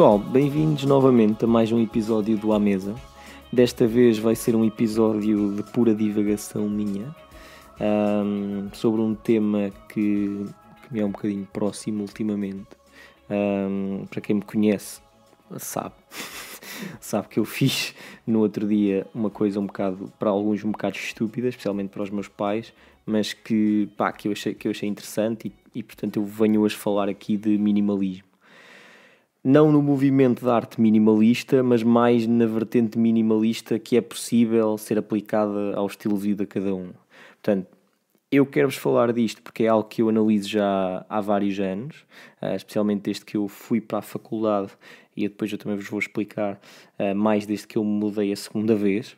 pessoal, bem-vindos novamente a mais um episódio do À Mesa. Desta vez vai ser um episódio de pura divagação minha um, sobre um tema que, que, me é um bocadinho próximo ultimamente. Um, para quem me conhece, sabe. sabe que eu fiz no outro dia uma coisa um bocado, para alguns um bocado estúpida, especialmente para os meus pais, mas que, pá, que, eu, achei, que eu achei interessante e, e portanto eu venho hoje falar aqui de minimalismo não no movimento da arte minimalista, mas mais na vertente minimalista que é possível ser aplicada ao estilo de vida de cada um. Portanto, eu quero-vos falar disto porque é algo que eu analiso já há vários anos, ah, especialmente desde que eu fui para a faculdade e depois eu também vos vou explicar ah, mais desde que eu me mudei a segunda vez.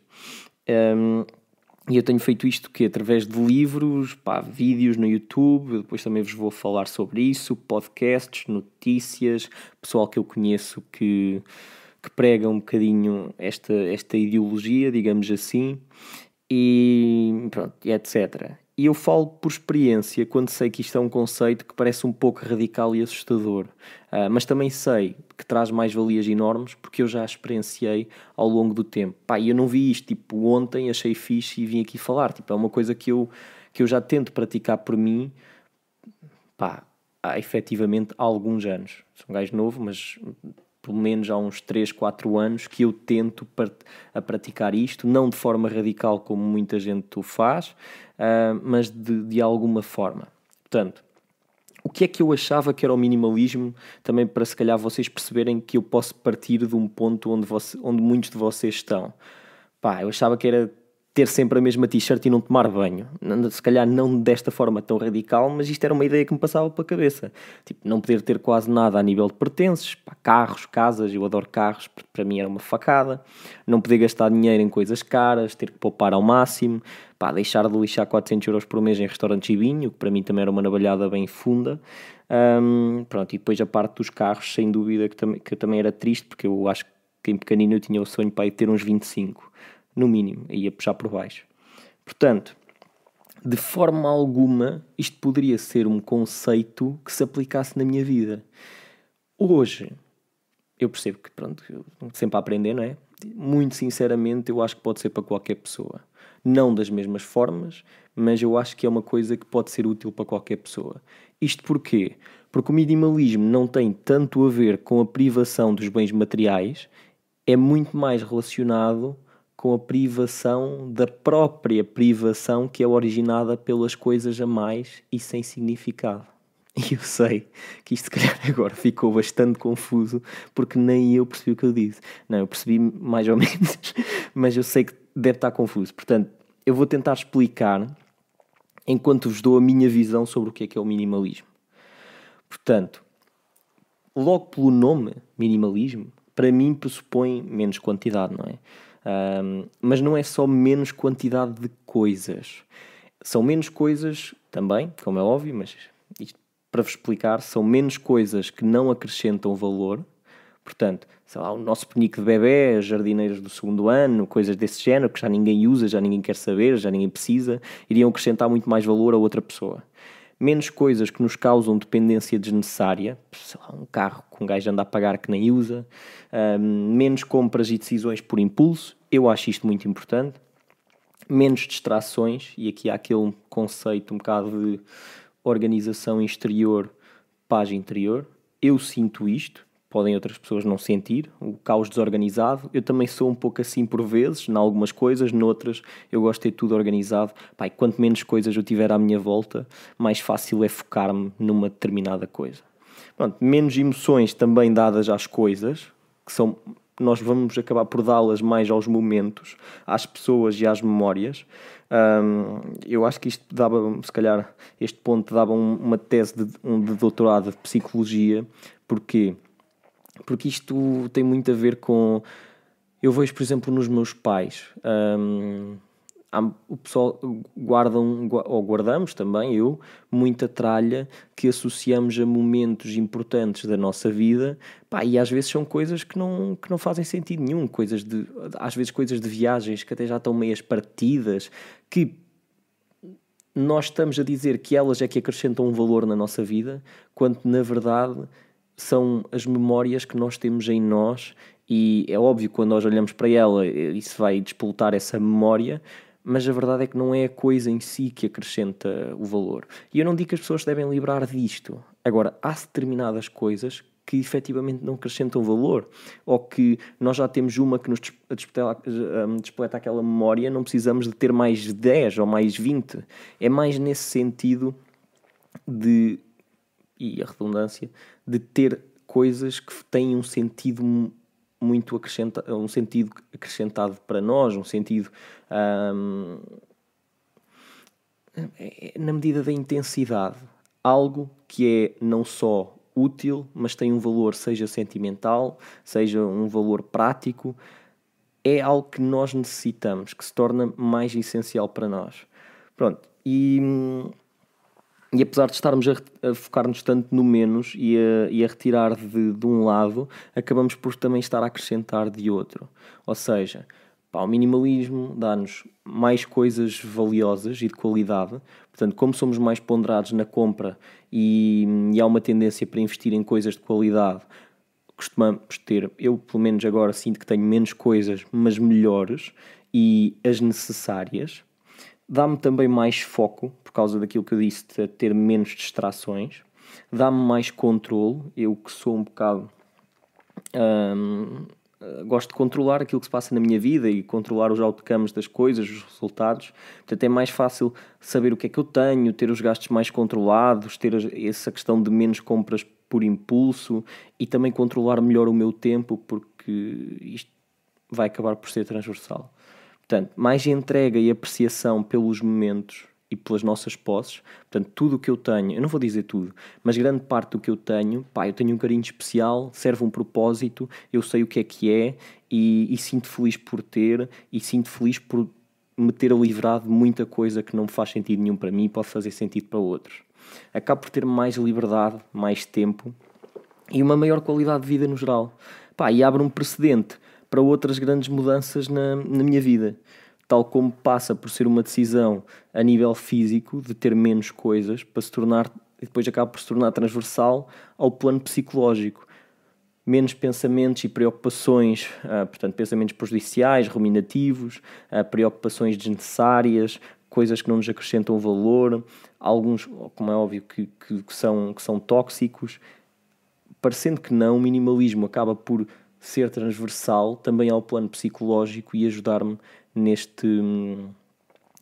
E eu tenho feito isto que através de livros, pá, vídeos no YouTube, depois também vos vou falar sobre isso, podcasts, notícias, pessoal que eu conheço que, que prega um bocadinho esta, esta ideologia, digamos assim, e pronto, etc. E eu falo por experiência quando sei que isto é um conceito que parece um pouco radical e assustador, uh, mas também sei que traz mais-valias enormes porque eu já experienciei ao longo do tempo. Pá, eu não vi isto tipo ontem, achei fixe e vim aqui falar. Tipo, é uma coisa que eu, que eu já tento praticar por mim pá, há efetivamente há alguns anos. Sou um gajo novo, mas pelo menos há uns 3, 4 anos que eu tento a praticar isto, não de forma radical como muita gente o faz, uh, mas de, de alguma forma. Portanto, o que é que eu achava que era o minimalismo, também para se calhar vocês perceberem que eu posso partir de um ponto onde, você, onde muitos de vocês estão. Pá, eu achava que era ter sempre a mesma t-shirt e não tomar banho. Se calhar não desta forma tão radical, mas isto era uma ideia que me passava pela cabeça. Tipo, não poder ter quase nada a nível de pertences, pá, carros, casas, eu adoro carros, para mim era uma facada. Não poder gastar dinheiro em coisas caras, ter que poupar ao máximo, pá, deixar de lixar 400 euros por mês em restaurantes e vinho, que para mim também era uma navalhada bem funda. Um, pronto, e depois a parte dos carros, sem dúvida, que, tam que também era triste, porque eu acho que em pequenino eu tinha o sonho para ter uns 25 no mínimo, aí a puxar por baixo. Portanto, de forma alguma, isto poderia ser um conceito que se aplicasse na minha vida. Hoje, eu percebo que, pronto, sempre a aprender, não é? Muito sinceramente, eu acho que pode ser para qualquer pessoa. Não das mesmas formas, mas eu acho que é uma coisa que pode ser útil para qualquer pessoa. Isto porquê? Porque o minimalismo não tem tanto a ver com a privação dos bens materiais, é muito mais relacionado com a privação da própria privação que é originada pelas coisas a mais e sem significado. E eu sei que isto, se calhar, agora ficou bastante confuso, porque nem eu percebi o que eu disse. Não, eu percebi mais ou menos, mas eu sei que deve estar confuso. Portanto, eu vou tentar explicar enquanto vos dou a minha visão sobre o que é que é o minimalismo. Portanto, logo pelo nome minimalismo, para mim pressupõe menos quantidade, não é? Um, mas não é só menos quantidade de coisas. São menos coisas também, como é óbvio, mas isto para vos explicar, são menos coisas que não acrescentam valor. Portanto, sei lá, o nosso penique de bebê, jardineiros do segundo ano, coisas desse género que já ninguém usa, já ninguém quer saber, já ninguém precisa, iriam acrescentar muito mais valor a outra pessoa menos coisas que nos causam dependência desnecessária, sei lá, um carro com um gajo anda a pagar que nem usa, um, menos compras e decisões por impulso, eu acho isto muito importante, menos distrações, e aqui há aquele conceito um bocado de organização exterior, paz interior, eu sinto isto, podem outras pessoas não sentir, o caos desorganizado. Eu também sou um pouco assim por vezes, em algumas coisas, noutras eu gosto de ter tudo organizado. Pai, quanto menos coisas eu tiver à minha volta, mais fácil é focar-me numa determinada coisa. Pronto, menos emoções também dadas às coisas, que são nós vamos acabar por dá-las mais aos momentos, às pessoas e às memórias. Um, eu acho que isto dava, se calhar, este ponto dava um, uma tese de, um, de doutorado de psicologia, porque porque isto tem muito a ver com. Eu vejo, por exemplo, nos meus pais. Um, o pessoal guardam, ou guardamos também, eu, muita tralha que associamos a momentos importantes da nossa vida, pá, e às vezes são coisas que não, que não fazem sentido nenhum, coisas de, às vezes coisas de viagens que até já estão meias partidas, que nós estamos a dizer que elas é que acrescentam um valor na nossa vida, quando na verdade são as memórias que nós temos em nós e é óbvio quando nós olhamos para ela eh, isso vai disputar essa memória mas a verdade é que não é a coisa em si que acrescenta o valor e eu não digo que as pessoas devem livrar disto agora há determinadas coisas que efetivamente não acrescentam valor ou que nós já temos uma que nos despleta aquela memória não precisamos de ter mais 10 ou mais 20 é mais nesse sentido de e a redundância, de ter coisas que têm um sentido muito acrescentado, um sentido acrescentado para nós, um sentido hum, é, é, na medida da intensidade, algo que é não só útil, mas tem um valor, seja sentimental, seja um valor prático, é algo que nós necessitamos, que se torna mais essencial para nós. Pronto, e hum, e apesar de estarmos a, a focar-nos tanto no menos e a, e a retirar de, de, um lado, acabamos por também estar a acrescentar de outro. Ou seja, pá, o minimalismo dá-nos mais coisas valiosas e de qualidade. Portanto, como somos mais ponderados na compra e, e há uma tendência para investir em coisas de qualidade, costumamos ter, eu pelo menos agora sinto que tenho menos coisas, mas melhores e as necessárias. Dá-me também mais foco por causa daquilo que eu disse, de ter menos distrações, dá-me mais controle, eu que sou um bocado. Hum, gosto de controlar aquilo que se passa na minha vida e controlar os outcomes das coisas, os resultados. Portanto, é mais fácil saber o que é que eu tenho, ter os gastos mais controlados, ter essa questão de menos compras por impulso e também controlar melhor o meu tempo, porque isto vai acabar por ser transversal. Portanto, mais entrega e apreciação pelos momentos e pelas nossas posses. Portanto, tudo o que eu tenho, eu não vou dizer tudo, mas grande parte do que eu tenho, pá, eu tenho um carinho especial, serve um propósito, eu sei o que é que é e, e sinto feliz por ter e sinto feliz por me ter livrado de muita coisa que não faz sentido nenhum para mim e pode fazer sentido para outros. Acabo por ter mais liberdade, mais tempo e uma maior qualidade de vida no geral. Pá, e abre um precedente para outras grandes mudanças na, na minha vida tal como passa por ser uma decisão a nível físico de ter menos coisas para se tornar e depois acaba por se tornar transversal ao plano psicológico. Menos pensamentos e preocupações, ah, portanto, pensamentos prejudiciais, ruminativos, ah, preocupações desnecessárias, coisas que não nos acrescentam valor, alguns, como é óbvio, que, que, que são, que são tóxicos. Parecendo que não, o minimalismo acaba por ser transversal também ao plano psicológico e ajudar-me neste,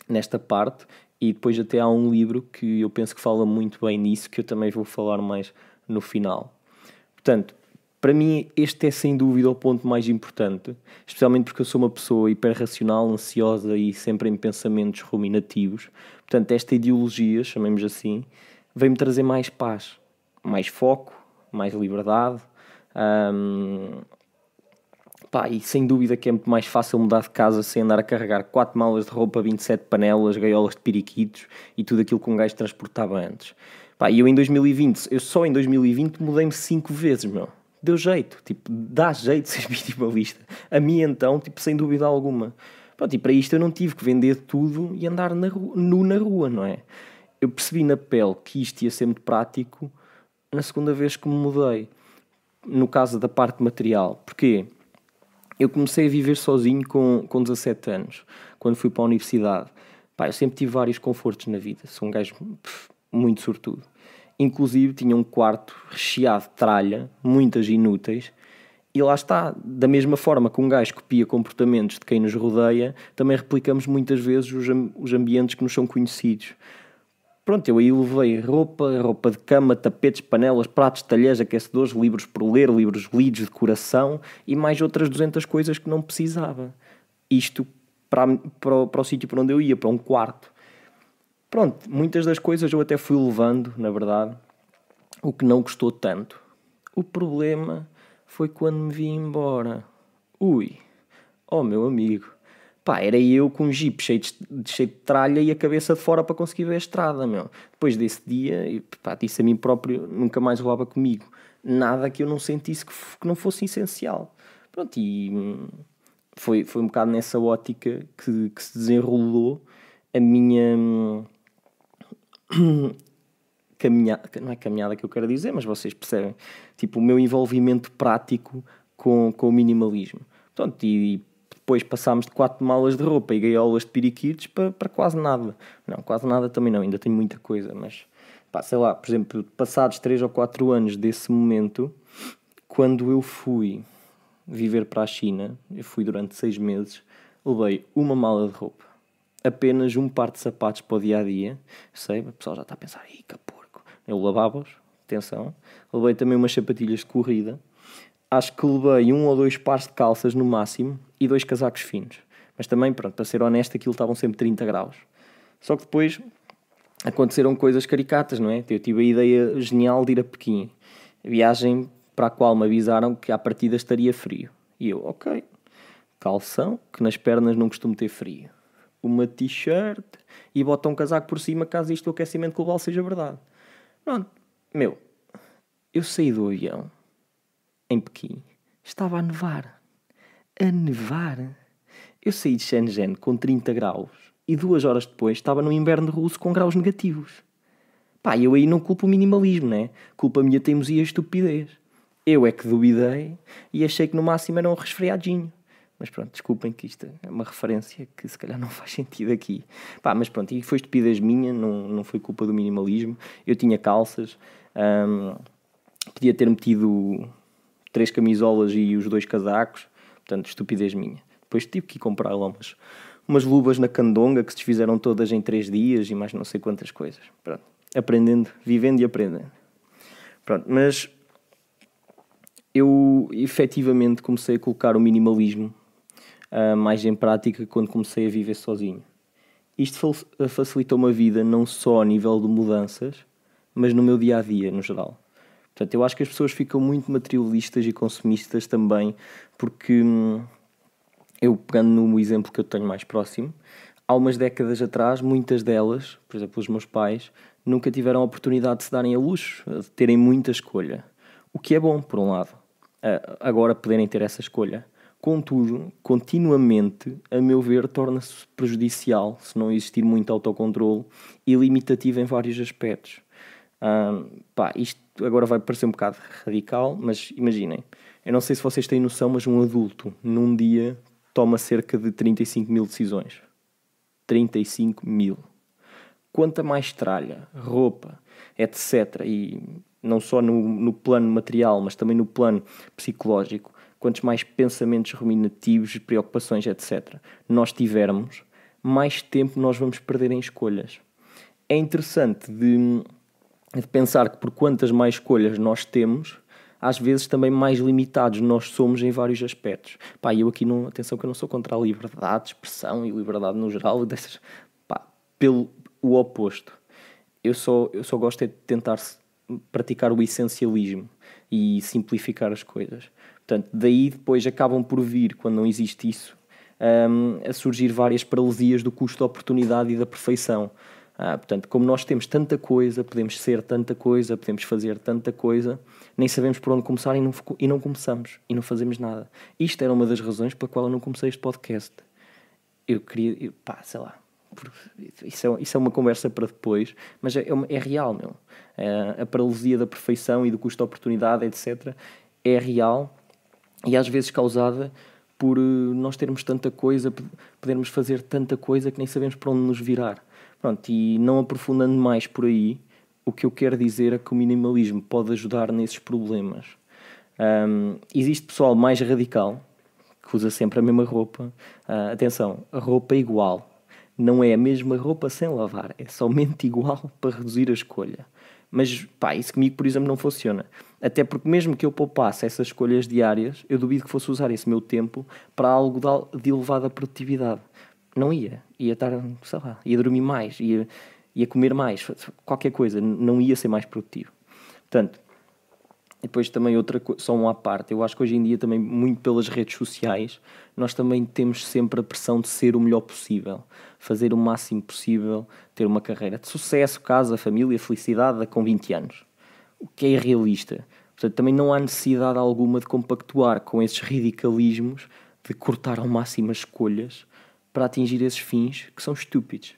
nesta parte. E depois até há um livro que eu penso que fala muito bem nisso, que eu também vou falar mais no final. Portanto, para mim este é sem dúvida o ponto mais importante, especialmente porque eu sou uma pessoa hiperracional, ansiosa e sempre em pensamentos ruminativos. Portanto, esta ideologia, chamemos assim, vem-me trazer mais paz, mais foco, mais liberdade, hum, Pá, e sem dúvida que é muito mais fácil mudar de casa sem andar a carregar 4 malas de roupa, 27 panelas, gaiolas de periquitos e tudo aquilo que um gajo transportava antes. Pá, e eu em 2020, eu só em 2020 mudei-me 5 vezes, meu. Deu jeito, tipo, dá jeito ser minimalista. A mim então, tipo, sem dúvida alguma. Pronto, tipo, e para isto eu não tive que vender tudo e andar na rua, nu na rua, não é? Eu percebi na pele que isto ia ser muito prático na segunda vez que me mudei. No caso da parte material. Porquê? eu comecei a viver sozinho com, com 17 anos, quando fui para a universidade. Pá, eu sempre tive vários confortos na vida, sou um gajo pff, muito sortudo. Inclusive tinha um quarto recheado de tralha, muitas inúteis, e lá está, da mesma forma que um gajo copia comportamentos de quem nos rodeia, também replicamos muitas vezes os, os ambientes que nos são conhecidos. Pronto, eu aí levei roupa, roupa de cama, tapetes, panelas, pratos, talheres, aquecedores, livros para ler, livros lidos, decoração e mais outras 200 coisas que não precisava. Isto para, para, para o sítio para onde eu ia, para um quarto. Pronto, muitas das coisas eu até fui levando, na verdade, o que não gostou tanto. O problema foi quando me vi embora. Ui, oh meu amigo, Pá, era eu com um jeep cheio de, cheio de tralha e a cabeça de fora para conseguir ver a estrada, meu. Depois desse dia, pá, disse a mim próprio, nunca mais voava comigo. Nada que eu não sentisse que, que não fosse essencial. Pronto, e hum, foi, foi um bocado nessa ótica que, que se desenrolou a minha hum, caminhada, não é caminhada que eu quero dizer, mas vocês percebem, tipo, o meu envolvimento prático com, com o minimalismo. Portanto, e, depois passámos de quatro malas de roupa e gaiolas de periquitos para, para quase nada. Não, quase nada também não, ainda tenho muita coisa, mas pá, sei lá, por exemplo, passados 3 ou 4 anos desse momento, quando eu fui viver para a China, eu fui durante 6 meses, levei uma mala de roupa, apenas um par de sapatos para o dia a dia. Sei, o pessoal já está a pensar, aí que porco. Eu lavava-os, atenção. Levei também umas sapatilhas de corrida acho que levei um ou dois pares de calças no máximo e dois casacos finos. Mas também, pronto, para ser honesto, aquilo estavam sempre 30 graus. Só que depois aconteceram coisas caricatas, não é? Eu tive a ideia genial de ir a Pequim. Viagem para a qual me avisaram que à partida estaria frio. E eu, ok. Calção, que nas pernas não costumo ter frio. Uma t-shirt e bota um casaco por cima caso isto do aquecimento global seja verdade. Pronto, meu, eu saí do avião em Pequim, estava a nevar. A nevar? Eu saí de Shenzhen com 30 graus e duas horas depois estava no inverno russo com graus negativos. Pá, eu aí não culpo o minimalismo, né? Culpa a minha teimosia e a estupidez. Eu é que duvidei e achei que no máximo era um resfriadinho. Mas pronto, desculpem que isto é uma referência que se calhar não faz sentido aqui. Pá, mas pronto, e foi estupidez minha, não, não foi culpa do minimalismo. Eu tinha calças, hum, podia ter metido três camisolas e os dois casacos, portanto, estupidez minha. Depois tive que ir comprar lá umas, umas luvas na candonga que se desfizeram todas em três dias e mais não sei quantas coisas. Pronto. Aprendendo, vivendo e aprendendo. Pronto, mas eu efetivamente comecei a colocar o minimalismo uh, mais em prática quando comecei a viver sozinho. Isto facilitou-me a vida não só a nível de mudanças, mas no meu dia a dia, no geral. Portanto, eu acho que as pessoas ficam muito materialistas e consumistas também, porque hum, eu pegando no exemplo que eu tenho mais próximo, há umas décadas atrás, muitas delas, por exemplo, os meus pais, nunca tiveram a oportunidade de se darem a luxo, de terem muita escolha. O que é bom, por um lado, agora poderem ter essa escolha. Contudo, continuamente, a meu ver, torna-se prejudicial se não existir muito autocontrole e limitativo em vários aspectos. Um, pá, isto agora vai parecer um bocado radical, mas imaginem. Eu não sei se vocês têm noção, mas um adulto num dia toma cerca de 35 mil decisões. 35 mil. Quanta mais tralha, roupa, etc. E não só no, no plano material, mas também no plano psicológico. Quantos mais pensamentos ruminativos, preocupações, etc. Nós tivermos, mais tempo nós vamos perder em escolhas. É interessante de de pensar que por quantas mais escolhas nós temos, às vezes também mais limitados nós somos em vários aspectos. Pá, eu aqui não, atenção que eu não sou contra a liberdade de expressão e liberdade no geral, dessas, pá, pelo o oposto. Eu só, eu só gosto é de tentar praticar o essencialismo e simplificar as coisas. Portanto, daí depois acabam por vir, quando não existe isso, um, a surgir várias paralisias do custo da oportunidade e da perfeição. Ah, portanto, como nós temos tanta coisa, podemos ser tanta coisa, podemos fazer tanta coisa, nem sabemos por onde começar e não, e não começamos e não fazemos nada. Isto era uma das razões pela qual eu não comecei este podcast. Eu queria, eu, pá, sei lá, isso é, isso é uma conversa para depois, mas é, é, é real, meu. É, a paralisia da perfeição e do custo de oportunidade, etc., é real e às vezes causada por eh, nós termos tanta coisa, podermos fazer tanta coisa que nem sabemos para onde nos virar. Pronto, e não aprofundando mais por aí, o que eu quero dizer é que o minimalismo pode ajudar nesses problemas. Um, existe pessoal mais radical que usa sempre a mesma roupa. Uh, atenção, a roupa é igual. Não é a mesma roupa sem lavar, é somente igual para reduzir a escolha. Mas pá, isso comigo, por exemplo, não funciona. Até porque, mesmo que eu poupasse essas escolhas diárias, eu duvido que fosse usar esse meu tempo para algo de elevada produtividade não ia. Ia estar, sei lá, ia dormir mais, ia, ia comer mais, qualquer coisa, não ia ser mais produtivo. Portanto, depois também outra só um à parte, eu acho que hoje em dia também muito pelas redes sociais, nós também temos sempre a pressão de ser o melhor possível, fazer o máximo possível, ter uma carreira de sucesso, casa, família, felicidade com 20 anos. O que é irrealista Portanto, também não há necessidade alguma de compactuar com esses radicalismos de cortar ao máximo as escolhas para atingir esses fins que são estúpidos.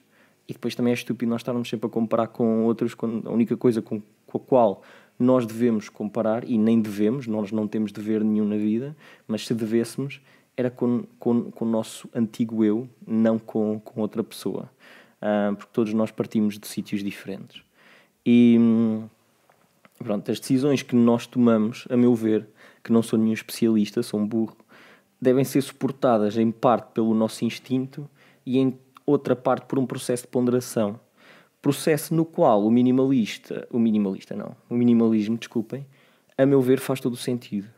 E depois também é estúpido nós estarmos sempre a comparar com outros, quando a única coisa com, com a qual nós devemos comparar, e nem devemos, nós não temos dever nenhum na vida, mas se devêssemos, era com, com, com o nosso antigo eu, não com, com outra pessoa. Uh, porque todos nós partimos de sítios diferentes. E hum, pronto, as decisões que nós tomamos, a meu ver, que não sou nenhum especialista, sou um burro, devem ser suportadas em parte pelo nosso instinto e em outra parte por um processo de ponderação. Processo no qual o minimalista, o minimalista não, o minimalismo, desculpem, a meu ver faz todo o sentido.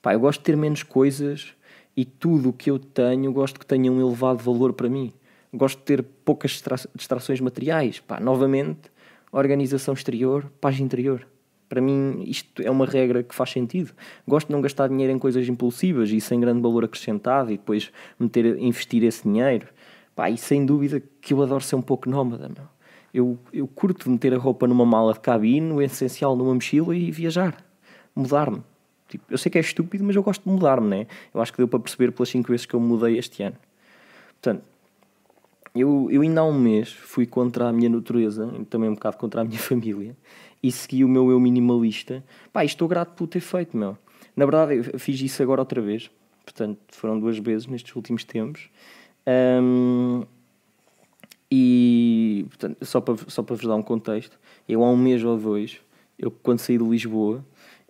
Pá, eu gosto de ter menos coisas e tudo o que eu tenho, gosto que tenha um elevado valor para mim. Gosto de ter poucas distra distrações materiais. Pá, novamente, organização exterior, paz interior. Para mim, isto é uma regra que faz sentido. Gosto de não gastar dinheiro em coisas impulsivas e sem grande valor acrescentado e depois meter, investir esse dinheiro. Pá, e sem dúvida que eu adoro ser um pouco nómada, meu. Eu, eu curto meter a roupa numa mala de cabine, o essencial numa mochila e viajar. Mudar-me. Tipo, eu sei que é estúpido, mas eu gosto de mudar-me, né? Eu acho que deu para perceber pelas 5 vezes que eu mudei este ano. Portanto, eu, eu ainda há um mês fui contra a minha natureza, também um bocado contra a minha família, e segui o meu eu minimalista. Pá, estou grato por ter feito, meu. Na verdade, eu fiz isso agora outra vez. Portanto, foram duas vezes nestes últimos tempos. Um, e, portanto, só para, só para vos dar um contexto, eu há um mês ou dois, eu quando saí de Lisboa,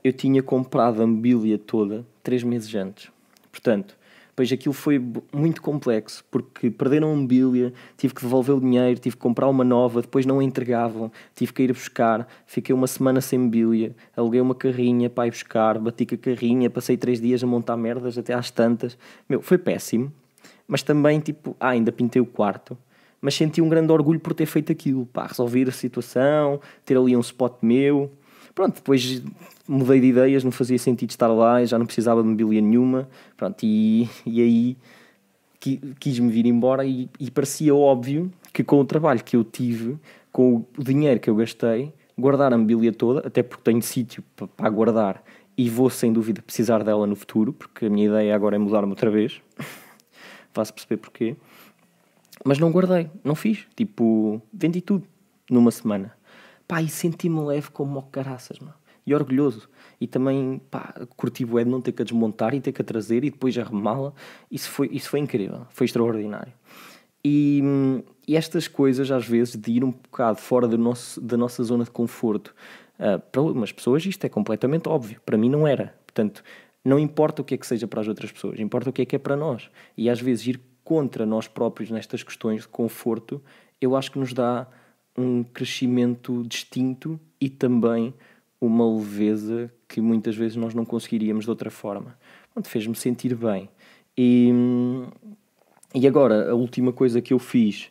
eu tinha comprado a mobília toda três meses antes. Portanto, depois aquilo foi muito complexo, porque perderam a mobília, tive que devolver o dinheiro, tive que comprar uma nova, depois não a entregavam, tive que ir buscar, fiquei uma semana sem mobília, aluguei uma carrinha para ir buscar, bati com a carrinha, passei três dias a montar merdas até às tantas. Meu, foi péssimo, mas também, tipo, ah, ainda pintei o quarto, mas senti um grande orgulho por ter feito aquilo, pá, resolver a situação, ter ali um spot meu. Pronto, depois mudei de ideias, não fazia sentido estar lá, já não precisava de mobília nenhuma, pronto, e, e aí quis-me vir embora e, e, parecia óbvio que com o trabalho que eu tive, com o dinheiro que eu gastei, guardar a mobília toda, até porque tenho sítio para guardar e vou sem dúvida precisar dela no futuro, porque a minha ideia agora é mudar-me outra vez. Faço perceber porquê. Mas não guardei, não fiz. Tipo, vendi tudo numa semana. Pá, e senti-me leve como o caraças, mano. E orgulhoso. E também, pá, curti o Ed não ter que a desmontar e ter que a trazer e depois arrumá-la. Isso foi, isso foi incrível, foi extraordinário. E, e, estas coisas, às vezes, de ir um bocado fora do nosso, da nossa zona de conforto, uh, para algumas pessoas isto é completamente óbvio, para mim não era. Portanto, não importa o que é que seja para as outras pessoas, importa o que é que é para nós. E às vezes ir contra nós próprios nestas questões de conforto, eu acho que nos dá um crescimento distinto e também uma leveza que muitas vezes nós não conseguiríamos de outra forma. Portanto, fez-me sentir bem. E, e agora, a última coisa que eu fiz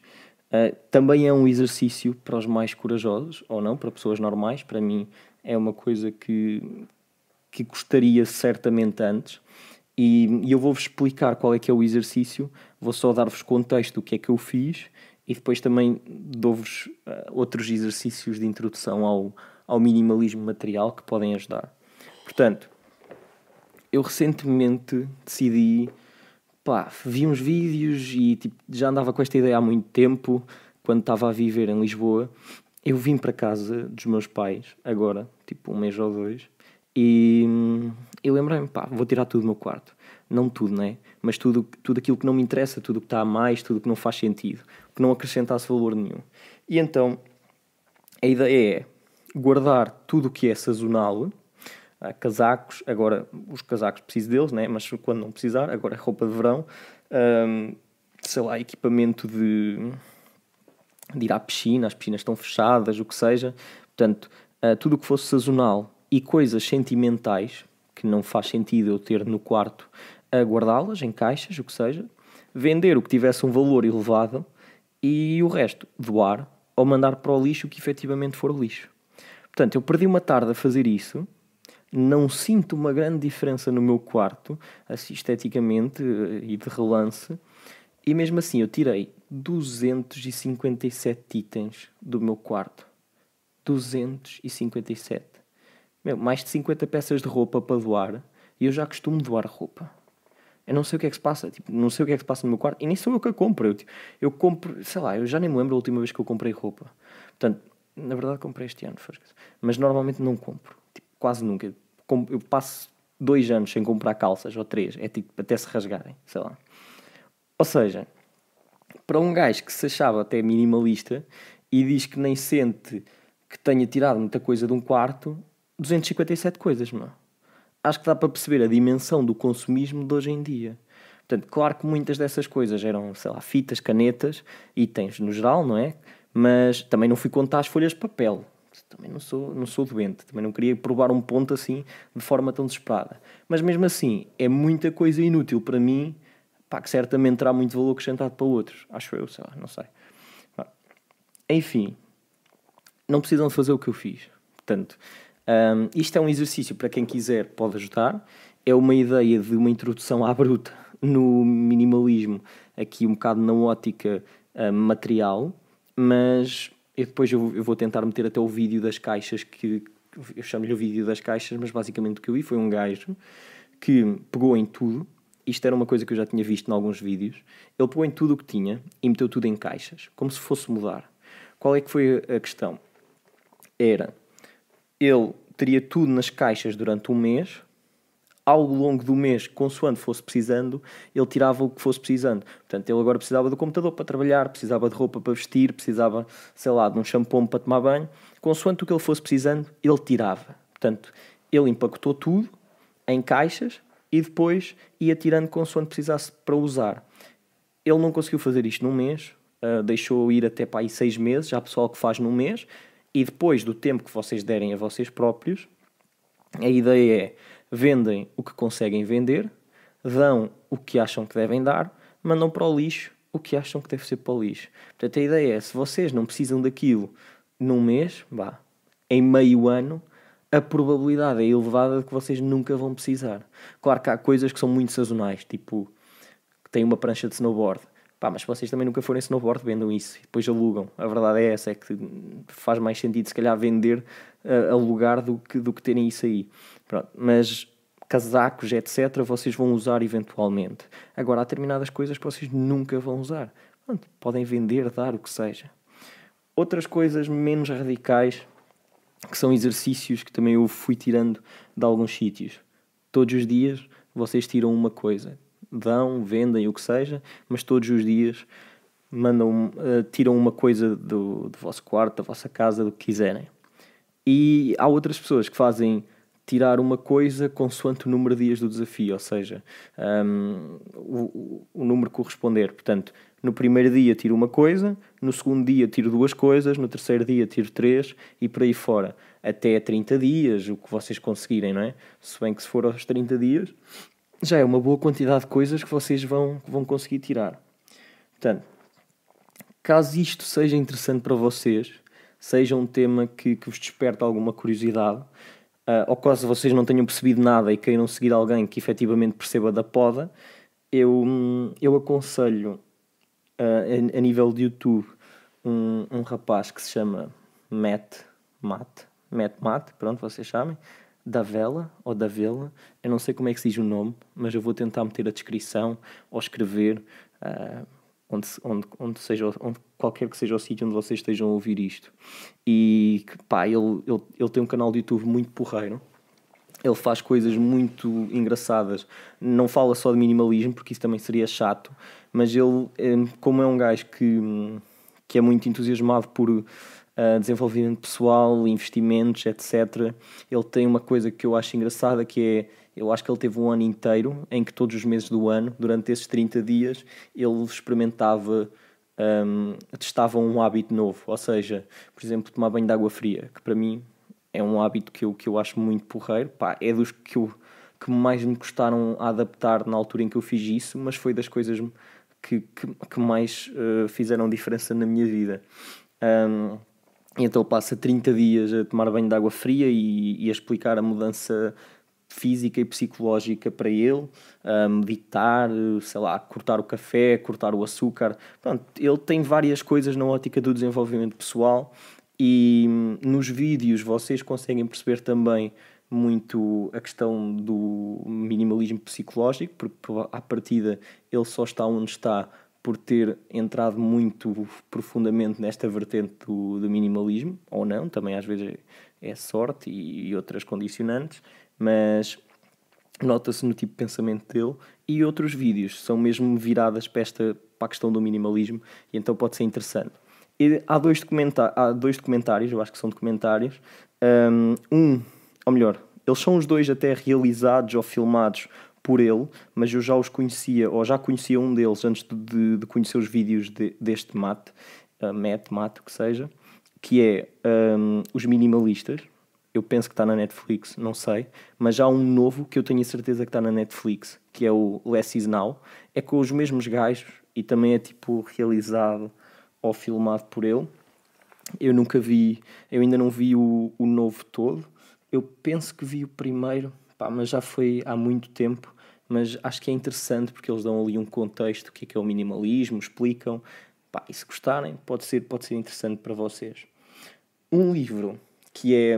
uh, também é um exercício para os mais corajosos, ou não, para pessoas normais. Para mim, é uma coisa que, que gostaria certamente antes. E, e eu vou-vos explicar qual é que é o exercício, vou só dar-vos contexto do que é que eu fiz e depois também dou-vos uh, outros exercícios de introdução ao, ao minimalismo material que podem ajudar. Portanto, eu recentemente decidi, pá, vi uns vídeos e tipo, já andava com esta ideia há muito tempo, quando estava a viver em Lisboa. Eu vim para casa dos meus pais, agora, tipo um mês ou dois, e, e lembrei-me, pá, vou tirar tudo do meu quarto. Não tudo, né? Mas tudo, tudo aquilo que não me interessa, tudo que está a mais, tudo que não faz sentido que não acrescentasse valor nenhum. E então a ideia é guardar tudo o que é sazonal, ah, casacos, agora os casacos preciso deles, né? mas quando não precisar, agora é roupa de verão, sei lá, equipamento de, de ir à piscina, as piscinas estão fechadas, o que seja, portanto, ah, tudo o que fosse sazonal e coisas sentimentais, que não faz sentido eu ter no quarto, a guardá-las em caixas, o que seja, vender o que tivesse um valor elevado e o resto doar ou mandar para o lixo o que efetivamente for lixo. Portanto, eu perdi uma tarde a fazer isso, não sinto uma grande diferença no meu quarto, assim, esteticamente eh, e de relance, e mesmo assim eu tirei 257 itens do meu quarto. 257. Meu, mais de 50 peças de roupa para doar, e eu já costumo doar roupa. Eu não sei o que é que se passa, tipo, não sei o que é que se passa no meu quarto e nem sou eu que a compro. Eu, tipo, eu compro, sei lá, eu já nem me lembro a última vez que eu comprei roupa. Portanto, na verdade comprei este ano, mas normalmente não compro, tipo, quase nunca. Eu passo dois anos sem comprar calças, ou três, é tipo, até se rasgarem, sei lá. Ou seja, para um gajo que se achava até minimalista e diz que nem sente que tenha tirado muita coisa de um quarto, 257 coisas, mano acho que dá para perceber a dimensão do consumismo de hoje em dia. Portanto, claro que muitas dessas coisas eram, sei lá, fitas, canetas, itens no geral, não é? Mas também não fui contar as folhas de papel. Também não sou, não sou doente, também não queria provar um ponto assim de forma tão desesperada. Mas mesmo assim, é muita coisa inútil para mim, pá, que certamente terá muito valor acrescentado para outros. Acho eu, sei lá, não sei. Enfim, não precisam de fazer o que eu fiz. Portanto, um, isto é um exercício para quem quiser pode ajudar. É uma ideia de uma introdução à bruta no minimalismo, aqui um bocado na ótica uh, material, mas eu depois eu, eu, vou tentar meter até o vídeo das caixas que eu chamo-lhe o vídeo das caixas, mas basicamente o que eu vi foi um gajo que pegou em tudo. Isto era uma coisa que eu já tinha visto em alguns vídeos. Ele pegou em tudo o que tinha e meteu tudo em caixas, como se fosse mudar. Qual é que foi a questão? Era ele teria tudo nas caixas durante um mês. Ao longo do mês, consoante fosse precisando, ele tirava o que fosse precisando. Portanto, ele agora precisava do computador para trabalhar, precisava de roupa para vestir, precisava, sei lá, de um shampoo para tomar banho. Consoante o que ele fosse precisando, ele tirava. Portanto, ele empacotou tudo em caixas e depois ia tirando consoante precisasse para usar. Ele não conseguiu fazer isto num mês, uh, deixou ir até para aí seis meses, já há pessoal que faz num mês, e depois do tempo que vocês derem a vocês próprios, a ideia é vendem o que conseguem vender, dão o que acham que devem dar, mandam para o lixo o que acham que deve ser para o lixo. Portanto, a ideia é, se vocês não precisam daquilo num mês, vá, em meio ano, a probabilidade é elevada de que vocês nunca vão precisar. Claro que há coisas que são muito sazonais, tipo, tem uma prancha de snowboard Pá, mas vocês também nunca forem snowboard, vendam isso e depois alugam. A verdade é essa, é que faz mais sentido se calhar vender uh, alugar do que, do que terem isso aí. Pronto, mas casacos, etc., vocês vão usar eventualmente. Agora, há determinadas coisas que vocês nunca vão usar. Pronto, podem vender, dar o que seja. Outras coisas menos radicais, que são exercícios que também eu fui tirando de alguns sítios. Todos os dias vocês tiram uma coisa dão, vendem, o que seja, mas todos os dias mandam, uh, tiram uma coisa do, do vosso quarto, da vossa casa, do que quiserem. E há outras pessoas que fazem tirar uma coisa consoante o número de dias do desafio, ou seja, um, ehm, o, o, número corresponder. Portanto, no primeiro dia tiro uma coisa, no segundo dia tiro duas coisas, no terceiro dia tiro três e por aí fora. Até 30 dias, o que vocês conseguirem, não é? Se bem que se for aos 30 dias, já é uma boa quantidade de coisas que vocês vão, vão conseguir tirar. Portanto, caso isto seja interessante para vocês, seja um tema que, que vos desperta alguma curiosidade, uh, ou caso vocês não tenham percebido nada e queiram seguir alguém que efetivamente perceba da poda, eu, eu aconselho uh, a, a, nível de YouTube um, um rapaz que se chama Matt, Matt, Matt, Matt, pronto, vocês chamem da vela ou da vela, eu não sei como é que se diz o nome, mas eu vou tentar meter a descrição ou escrever uh, onde, onde, onde seja, onde, qualquer que seja o sítio onde vocês estejam a ouvir isto. E pá, ele, ele, ele tem um canal de YouTube muito porreiro. Ele faz coisas muito engraçadas. Não fala só de minimalismo, porque isso também seria chato, mas ele, eh, como é um gajo que, que é muito entusiasmado por ah, desenvolvimento pessoal, investimentos, etc. Ele tem uma coisa que eu acho engraçada que é eu acho que ele teve um ano inteiro em que todos os meses do ano, durante esses 30 dias, ele experimentava, um, testava um hábito novo. Ou seja, por exemplo, tomar banho de água fria, que para mim é um hábito que eu, que eu acho muito porreiro. Pá, é dos que, eu, que mais me custaram a adaptar na altura em que eu fiz isso, mas foi das coisas que, que, que mais uh, fizeram diferença na minha vida. Um, e então ele passa 30 dias a tomar banho de água fria e, e a explicar a mudança física e psicológica para ele, a meditar, sei lá, cortar o café, cortar o açúcar. Pronto, ele tem várias coisas na ótica do desenvolvimento pessoal e hum, nos vídeos vocês conseguem perceber também muito a questão do minimalismo psicológico, porque à partida ele só está onde está por ter entrado muito profundamente nesta vertente do, do minimalismo, ou não, também às vezes é sorte e, e outras condicionantes, mas nota-se no tipo de pensamento dele. E outros vídeos são mesmo viradas para, esta, para a questão do minimalismo, e então pode ser interessante. E há, dois há dois documentários, eu acho que são documentários. Hum, um, ou melhor, eles são os dois até realizados ou filmados por ele, mas eu já os conhecia, ou já conhecia um deles antes de, de conhecer os vídeos de, deste mate, uh, Matt, o que seja, que é um, Os Minimalistas. Eu penso que está na Netflix, não sei, mas há um novo que eu tenho a certeza que está na Netflix, que é o Less Is Now. É com os mesmos gajos e também é tipo realizado ou filmado por ele. Eu nunca vi, eu ainda não vi o, o novo todo. Eu penso que vi o primeiro, pá, mas já foi há muito tempo mas acho que é interessante porque eles dão ali um contexto, o que é que é o minimalismo, explicam. Pá, e se gostarem, pode ser, pode ser interessante para vocês. Um livro que é.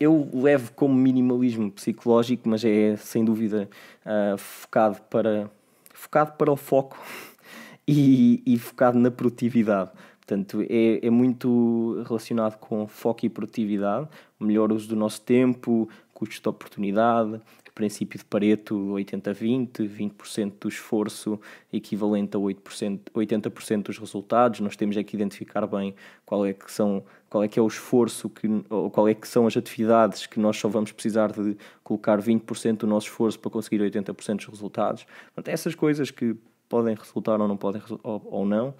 Eu levo como minimalismo psicológico, mas é sem dúvida uh, focado, para, focado para o foco e, e focado na produtividade. Portanto, é, é muito relacionado com foco e produtividade, melhor uso do nosso tempo, custos de oportunidade, princípio de Pareto 80-20, 20%, 20 do esforço equivalente a 8%, 80% dos resultados. Nós temos é que identificar bem qual é que são qual é que é o esforço que, ou qual é que são as atividades que nós só vamos precisar de colocar 20% do nosso esforço para conseguir 80% dos resultados. Portanto, essas coisas que podem resultar ou não podem ou, ou não.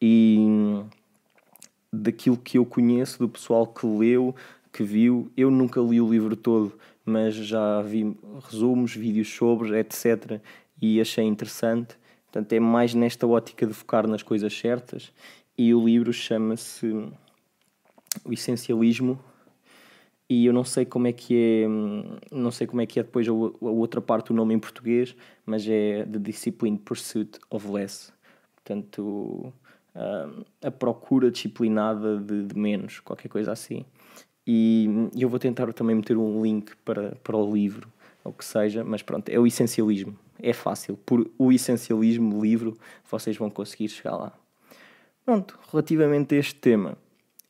E daquilo que eu conheço do pessoal que leu, que viu, eu nunca li o livro todo, mas já vi resumos, vídeos sobre, etc. E achei interessante. Portanto, é mais nesta ótica de focar nas coisas certas. E o livro chama-se O Essencialismo. E eu não sei como é que é, não sei como é que é depois a, outra parte, o nome em português, mas é The Disciplined Pursuit of Less. Portanto, ah, a procura disciplinada de menos, qualquer coisa assim. E, e eu vou tentar também meter um link para, para o livro, ou que seja, mas pronto, é o essencialismo. É fácil. Por o essencialismo livro, vocês vão conseguir chegar lá. Pronto, relativamente a este tema,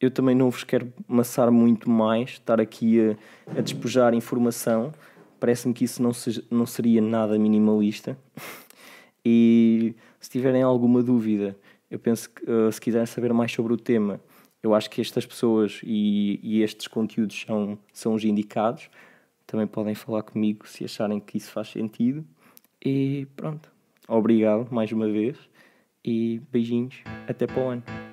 eu também não vos quero maçar muito mais, estar aqui a, a informação. Parece-me que isso não, não seria nada minimalista. E se tiverem alguma dúvida, eu penso que eh, se quiserem saber mais sobre o tema, eu acho que estas pessoas e, e, estes conteúdos são, são os indicados. Também podem falar comigo se acharem que isso faz sentido. E pronto. Obrigado mais uma vez e beijinhos. Até para o ano.